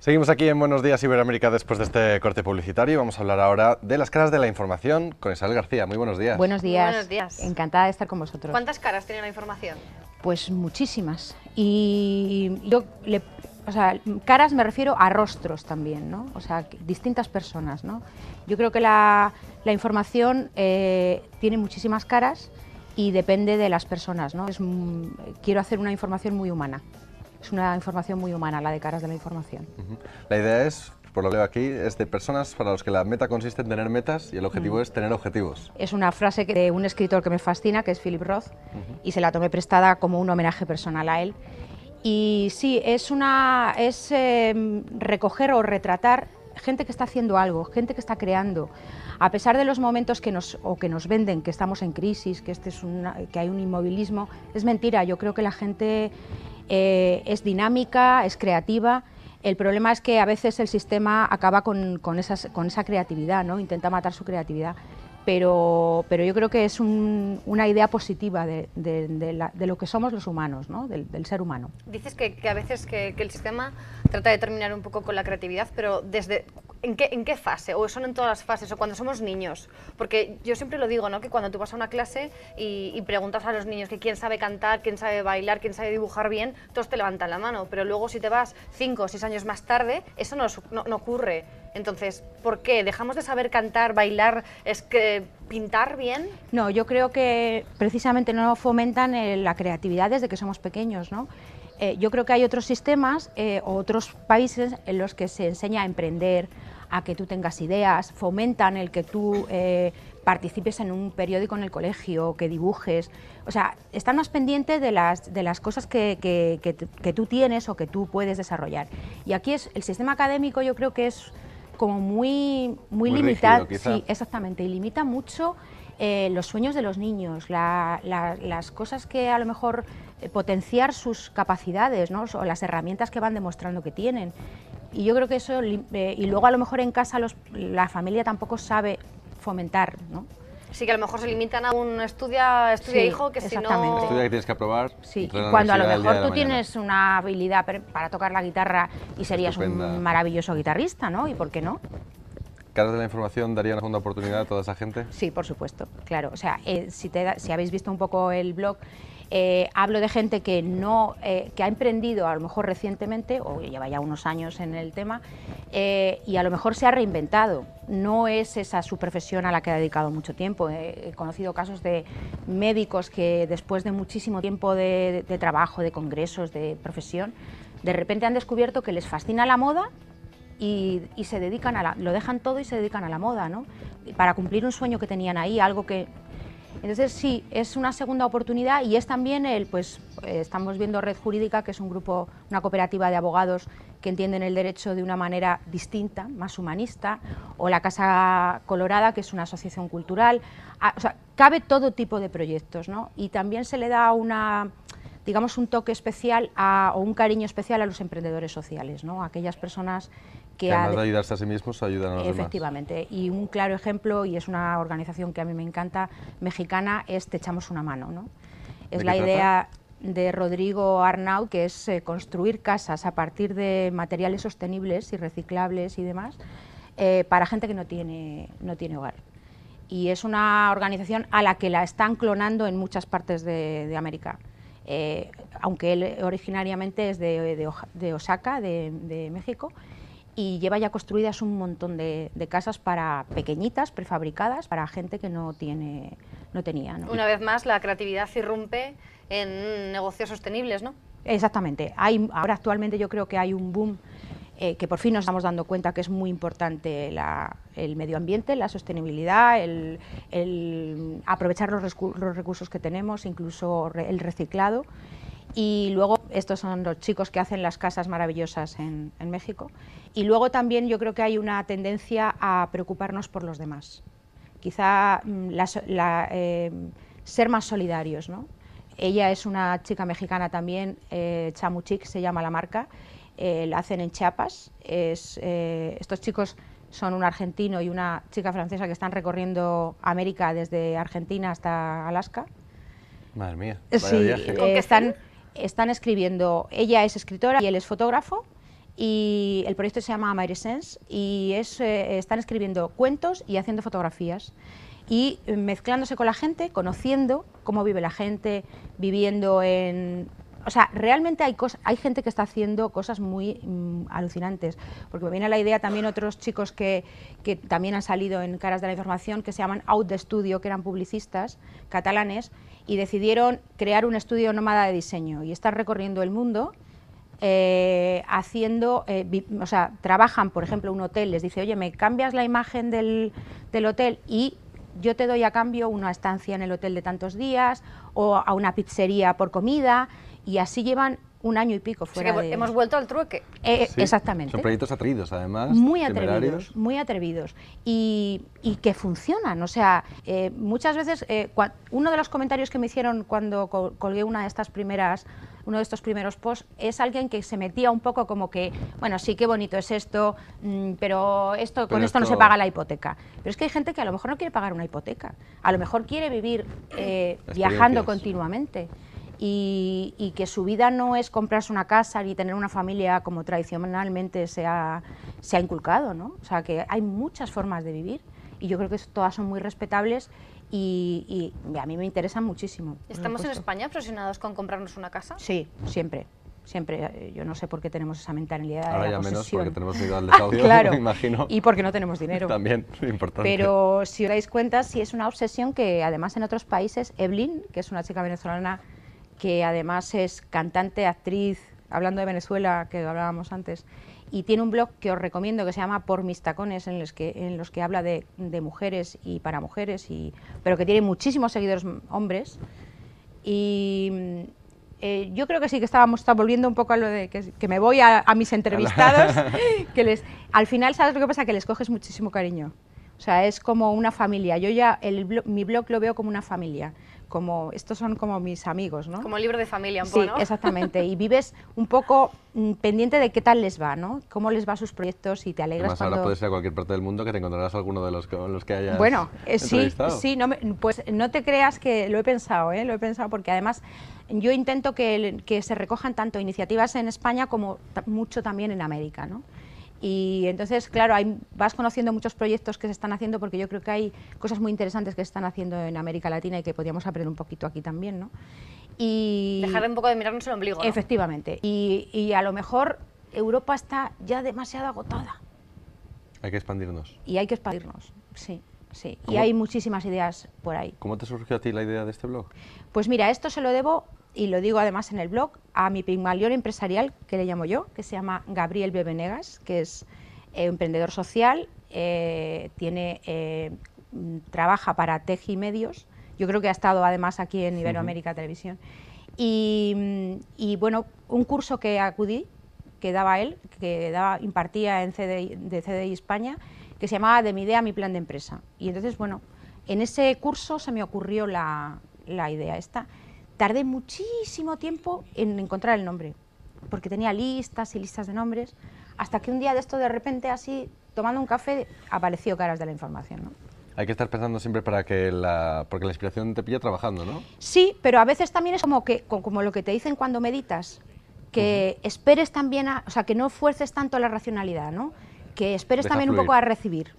Seguimos aquí en Buenos Días Iberoamérica después de este corte publicitario vamos a hablar ahora de las caras de la información con Isabel García. Muy buenos días. Buenos días. Encantada de estar con vosotros. ¿Cuántas caras tiene la información? Pues muchísimas. Y yo o sea, caras me refiero a rostros también, ¿no? O sea, distintas personas, ¿no? Yo creo que la, información eh, tiene muchísimas caras y depende de las personas, ¿no? Mm, quiero hacer una información muy humana es una información muy humana, la de caras de la información. La idea es por lo que veo aquí, es de personas para los que la meta consiste en tener metas y el objetivo es tener objetivos. Es una frase de un escritor que me fascina, que es Philip Roth, y se la tomé prestada como un homenaje personal a él. Y sí, es, una, es em, recoger o retratar gente que está haciendo algo, gente que está creando. A pesar de los momentos que nos, o que nos venden, que estamos en crisis, que, este es que hay un inmovilismo, es mentira. Yo creo que la gente eh, es dinámica, es creativa. El problema es que a veces el sistema acaba con, con esa creatividad, ¿no? intenta matar su creatividad. Pero, pero yo creo que es una idea positiva de, lo que somos los humanos, ¿no? del, ser humano. Dices que, a veces que, el sistema trata de terminar un poco con la creatividad, pero desde ¿En qué, fase? ¿O son en todas las fases? ¿O cuando somos niños? Porque yo siempre lo digo, ¿no? Que cuando tú vas a una clase y, preguntas a los niños que quién sabe cantar, quién sabe bailar, quién sabe dibujar bien, todos te levantan la mano. Pero luego si te vas cinco o seis años más tarde, eso no, ocurre. Entonces, ¿por qué? ¿Dejamos de saber cantar, bailar, es que pintar bien? No, yo creo que precisamente no fomentan eh, la creatividad desde que somos pequeños, ¿no? Eh, yo creo que hay otros sistemas eh, otros países en los que se enseña a emprender, a que tú tengas ideas, fomentan el que tú eh, participes en un periódico en el colegio, que dibujes. O sea, están más pendientes de las, cosas que, tú tienes o que tú puedes desarrollar. Y aquí es el sistema académico yo creo que es como muy, muy, muy limitado. Sí, exactamente, y limita mucho eh, los sueños de los niños, las cosas que a lo mejor eh, potenciar sus capacidades, ¿no? o las herramientas que van demostrando que tienen. Y yo creo que eso, eh, y luego a lo mejor en casa la familia tampoco sabe fomentar, ¿no? Sí, que a lo mejor se limitan a un estudia, estudia hijo, que si no... Estudia que tienes que aprobar. Sí, cuando a lo mejor tú tienes una habilidad para tocar la guitarra y serías un maravilloso guitarrista, ¿no? ¿Y por qué no? de la información daría una segunda oportunidad a toda esa gente? Sí, por supuesto, claro. O sea, eh, si, si habéis visto un poco el blog, eh, hablo de gente que no eh, que ha emprendido a lo mejor recientemente o lleva ya unos años en el tema y a lo mejor se ha reinventado no es esa su profesión a la que ha dedicado mucho tiempo he conocido casos de médicos que después de muchísimo tiempo de trabajo de congresos de profesión de repente han descubierto que les fascina la moda y, se dedican a lo dejan todo y se dedican a la moda, Para cumplir un sueño que tenían ahí, algo que... Entonces sí, es una segunda oportunidad y es también el, pues eh, estamos viendo Red Jurídica, que es un grupo, una cooperativa de abogados que entienden el derecho de una manera distinta, más humanista, o la Casa Colorada, que es una asociación cultural. Ah, cabe todo tipo de proyectos, ¿no? Y también se le da una digamos un toque especial o un cariño especial a los emprendedores sociales, ¿no? aquellas personas que, de ayudarse a sí mismos, ayudan a los Efectivamente. Y un claro ejemplo, y es una organización que a mí me encanta, mexicana, es Te Echamos una Mano. ¿no? Es la idea de Rodrigo Arnau, que es eh, construir casas a partir de materiales sostenibles y reciclables y demás, eh, para gente que no tiene, no tiene hogar. Y es una organización a la que la están clonando en muchas partes de, América. Eh, aunque él originariamente es de, de, de de México, y lleva ya construidas un montón de, de, casas para pequeñitas, prefabricadas, para gente que no tiene, no tenía. ¿no? Una vez más, la creatividad irrumpe en negocios sostenibles, ¿no? Exactamente. Hay, ahora actualmente yo creo que hay un boom eh, que por fin nos estamos dando cuenta que es muy importante la, el medio ambiente, la sostenibilidad, el, aprovechar los, los, recursos que tenemos, incluso el reciclado. Y luego, estos son los chicos que hacen las casas maravillosas en, México. Y luego también yo creo que hay una tendencia a preocuparnos por los demás. Quizá mm, em, ser más solidarios, ¿no? Ella es una chica mexicana también, eh, Chamuchic se llama la marca, eh, la hacen en Chiapas. Eh, estos chicos son un argentino y una chica francesa que están recorriendo América desde Argentina hasta Alaska. Madre mía. Sí, que eh, están están escribiendo, ella es escritora y él es fotógrafo, y el proyecto se llama Mary Sense y es, eh, están escribiendo cuentos y haciendo fotografías y mezclándose con la gente, conociendo cómo vive la gente, viviendo en... O sea, realmente hay, hay gente que está haciendo cosas muy mm, alucinantes, porque me viene la idea también otros chicos que, también han salido en Caras de la Información, que se llaman Out the Studio, que eran publicistas catalanes, y decidieron crear un estudio nómada de diseño y están recorriendo el mundo eh, haciendo, eh, o sea, trabajan, por ejemplo, un hotel, les dice, oye, me cambias la imagen del, del, hotel y yo te doy a cambio una estancia en el hotel de tantos días o a una pizzería por comida y así llevan un año y pico fuera Hemos vuelto al trueque. Eh, exactamente. Son proyectos atrevidos, además. Muy atrevidos, muy atrevidos. Y, que funcionan. O sea, eh, muchas veces, eh, uno de los comentarios que me hicieron cuando colgué una de estas primeras uno de estos primeros posts es alguien que se metía un poco como que, bueno, sí, qué bonito es esto, mm, pero esto con esto, no se paga la hipoteca. Pero es que hay gente que a lo mejor no quiere pagar una hipoteca, a lo mejor quiere vivir viajando continuamente y, que su vida no es comprarse una casa ni tener una familia como tradicionalmente se ha, se ha inculcado, ¿no? O sea, que hay muchas formas de vivir y yo creo que todas son muy respetables y, a mí me interesan muchísimo. ¿Estamos en España obsesionados con comprarnos una casa? Sí, siempre siempre, yo no sé por qué tenemos esa mentalidad Ahora de la ya menos porque tenemos miedo al desahucio, claro, me imagino. Y porque no tenemos dinero. También, importante. Pero si os dais cuenta, sí es una obsesión que además en otros países, Evelyn, que es una chica venezolana que además es cantante, actriz, hablando de Venezuela, que hablábamos antes, y tiene un blog que os recomiendo que se llama Por mis tacones, en los que, en los que habla de, mujeres y para mujeres, y, pero que tiene muchísimos seguidores hombres. Y mm, eh, yo creo que sí que estábamos está volviendo un poco a lo de que, me voy a, mis entrevistados, que les, al final, ¿sabes lo que pasa? Que les coges muchísimo cariño. O sea, es como una familia. Yo ya mi blog lo veo como una familia como, estos son como mis amigos, ¿no? Como libro de familia un poco, sí, exactamente, y vives un poco mm, pendiente de qué tal les va, ¿no? Cómo les va sus proyectos y te alegras Además, ahora puedes ir a cualquier parte del mundo que te encontrarás alguno de los que, los Bueno, eh, sí, sí, no pues no te creas que lo he pensado, ¿eh? Lo he pensado porque además yo intento que, que se recojan tanto iniciativas en España como mucho también en América, ¿no? Y entonces, claro, vas conociendo muchos proyectos que se están haciendo porque yo creo que hay cosas muy interesantes que se están haciendo en América Latina y que podríamos aprender un poquito aquí también, ¿no? Y Dejar un poco de mirarnos el ombligo. Efectivamente. Y, a lo mejor Europa está ya demasiado agotada. Hay que expandirnos. Y hay que expandirnos, sí. Sí, y hay muchísimas ideas por ahí. ¿Cómo te surgió a ti la idea de este blog? Pues mira, esto se lo debo y lo digo además en el blog, a mi pigmalión empresarial, que le llamo yo, que se llama Gabriel Bebenegas, que es eh, emprendedor social, eh, tiene, eh, trabaja para Teji Medios, yo creo que ha estado además aquí en Iberoamérica Televisión, y, y, bueno, un curso que acudí, que daba él, que daba, impartía en CDI, de CDI España, que se llamaba De mi idea a mi plan de empresa. Y entonces, bueno, en ese curso se me ocurrió la, la idea esta. Tardé muchísimo tiempo en encontrar el nombre, porque tenía listas y listas de nombres, hasta que un día de esto de repente así, tomando un café, apareció Caras de la Información. Hay que estar pensando siempre para que la... porque la inspiración te pilla trabajando, ¿no? Sí, pero a veces también es como, que, como lo que te dicen cuando meditas, que esperes también, a, o sea, que no fuerces tanto la racionalidad, ¿no? Que esperes también un poco a recibir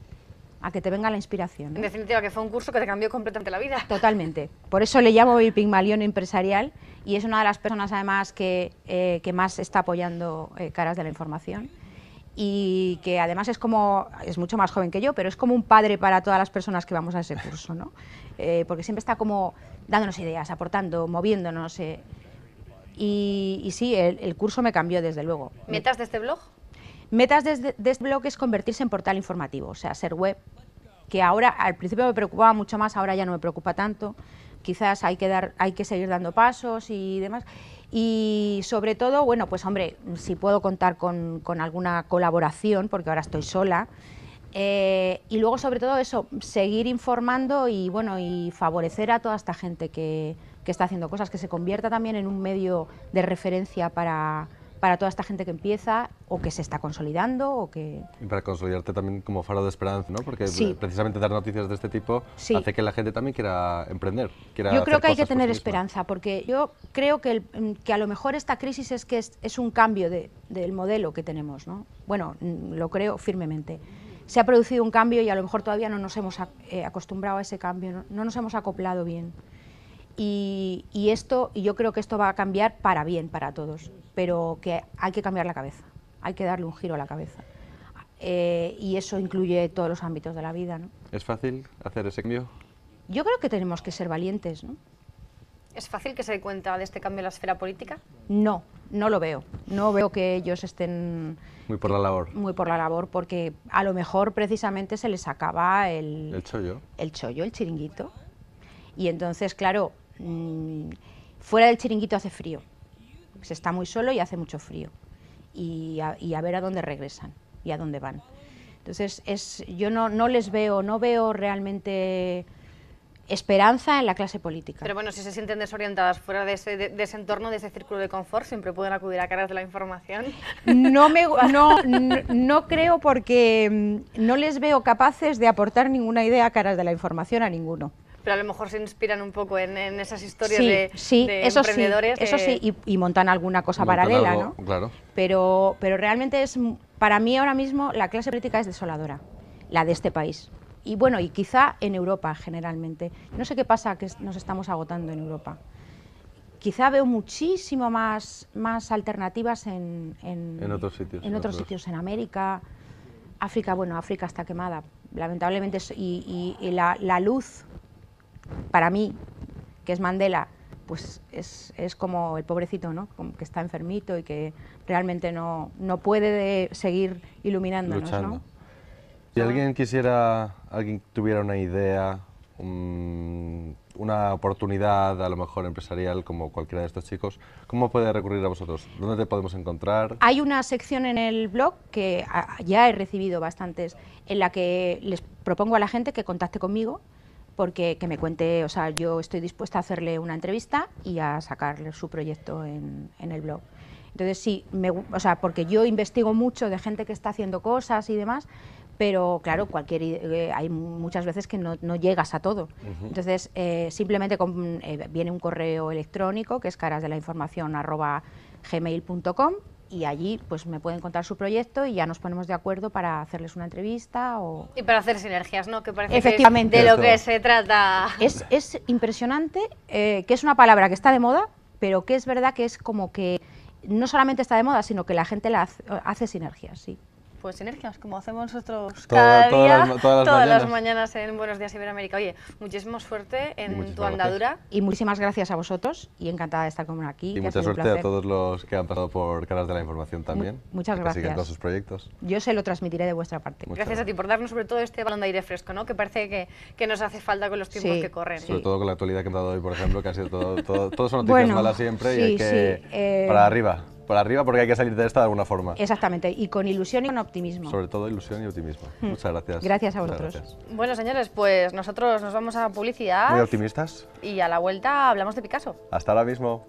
a que te venga la inspiración. ¿eh? En definitiva, que fue un curso que te cambió completamente la vida. Totalmente. Por eso le llamo el Pigmalión Empresarial y es una de las personas además que, eh, más está apoyando eh, Caras de la Información y que además es como, es mucho más joven que yo, pero es como un padre para todas las personas que vamos a ese curso, ¿no? porque siempre está como dándonos ideas, aportando, moviéndonos. Y, sí, el, el curso me cambió desde luego. ¿Metas de este blog? Metas de, Desbloque este blog es convertirse en portal informativo, o sea, ser web, que ahora al principio me preocupaba mucho más, ahora ya no me preocupa tanto. Quizás hay que, dar, hay que seguir dando pasos y demás. Y sobre todo, bueno, pues hombre, si puedo contar con, alguna colaboración, porque ahora estoy sola, eh, y luego, sobre todo, eso, seguir informando y, bueno, y favorecer a toda esta gente que, está haciendo cosas, que se convierta también en un medio de referencia para, para toda esta gente que empieza o que se está consolidando o que... Y para consolidarte también como faro de esperanza, ¿no? Porque precisamente dar noticias de este tipo hace que la gente también quiera emprender. yo creo que hay que tener esperanza, porque yo creo mm, que, a lo mejor esta crisis es que es, un cambio de, del modelo que tenemos, ¿no? Bueno, mm, lo creo firmemente. Se ha producido un cambio y a lo mejor todavía no nos hemos eh, acostumbrado a ese cambio, no nos hemos acoplado bien. Y, esto, yo creo que esto va a cambiar para bien para todos, pero que hay que cambiar la cabeza, hay que darle un giro a la cabeza. Eh, y eso incluye todos los ámbitos de la vida. ¿no? ¿Es fácil hacer ese cambio? Yo creo que tenemos que ser valientes. ¿no? ¿Es fácil que se dé cuenta de este cambio en la esfera política? No, no lo veo. No veo que ellos estén... Muy por la labor. Muy por la labor, porque a lo mejor precisamente se les acaba el... El chollo. El chollo, el chiringuito. Y entonces, claro, Mm, fuera del chiringuito hace frío, se pues está muy solo y hace mucho frío, y a, ver a dónde regresan y a dónde van. Entonces, es, yo no, les veo, no veo realmente esperanza en la clase política. Pero bueno, si se sienten desorientadas fuera de ese, entorno, de ese círculo de confort, siempre pueden acudir a Caras de la Información. No, me, no, creo porque mm, no les veo capaces de aportar ninguna idea a Caras de la Información a ninguno pero a lo mejor se inspiran un poco en, esas historias de, eso emprendedores. Sí, eso sí, y, montan alguna cosa paralela, ¿no? Claro. Pero, pero realmente es, para mí ahora mismo la clase política es desoladora, la de este país. Y bueno, y quizá en Europa generalmente. No sé qué pasa que nos estamos agotando en Europa. Quizá veo muchísimo más, más alternativas en, en, otros sitios. En otros, sitios, en América. África, bueno, África está quemada, lamentablemente, y, la, luz para mí, que es Mandela, pues es, es, como el pobrecito, ¿no? que está enfermito y que realmente no, no puede seguir iluminándonos, ¿no? Si ah. alguien quisiera, alguien tuviera una idea, una oportunidad a lo mejor empresarial como cualquiera de estos chicos, ¿cómo puede recurrir a vosotros? ¿Dónde te podemos encontrar? Hay una sección en el blog que ah, ya he recibido bastantes, en la que les propongo a la gente que contacte conmigo porque que me cuente, o sea, yo estoy dispuesta a hacerle una entrevista y a sacarle su proyecto en, el blog. Entonces sí, me, o sea, porque yo investigo mucho de gente que está haciendo cosas y demás, pero claro, cualquier, eh, hay muchas veces que no, llegas a todo. Entonces, eh, simplemente eh, viene un correo electrónico que es gmail.com y allí pues me pueden contar su proyecto y ya nos ponemos de acuerdo para hacerles una entrevista o... Y para hacer sinergias, ¿no? Que parece Efectivamente. de lo que se trata. Es, impresionante, eh, que es una palabra que está de moda, pero que es verdad que es como que no solamente está de moda, sino que la gente la hace, hace sinergias, sí pues sinergias, como hacemos nosotros cada todas, las, mañanas. en Buenos Días Iberoamérica. Oye, muchísima suerte en tu andadura. Y muchísimas gracias a vosotros y encantada de estar con aquí. Y mucha suerte a todos los que han pasado por caras de la Información también. muchas gracias. gracias. Que todos sus proyectos. Yo se lo transmitiré de vuestra parte. gracias, a ti por darnos sobre todo este balón de aire fresco, ¿no? que parece que, nos hace falta con los tiempos que corren. Sobre todo con la actualidad que han dado hoy, por ejemplo, que ha sido todo, todo, son noticias malas siempre y que... Eh, para arriba por arriba porque hay que salir de esta de alguna forma. Exactamente, y con ilusión y con optimismo. Sobre todo ilusión y optimismo. Hmm. Muchas gracias. Gracias a vosotros. Bueno, señores, pues nosotros nos vamos a publicidad. Muy optimistas. Y a la vuelta hablamos de Picasso. Hasta ahora mismo.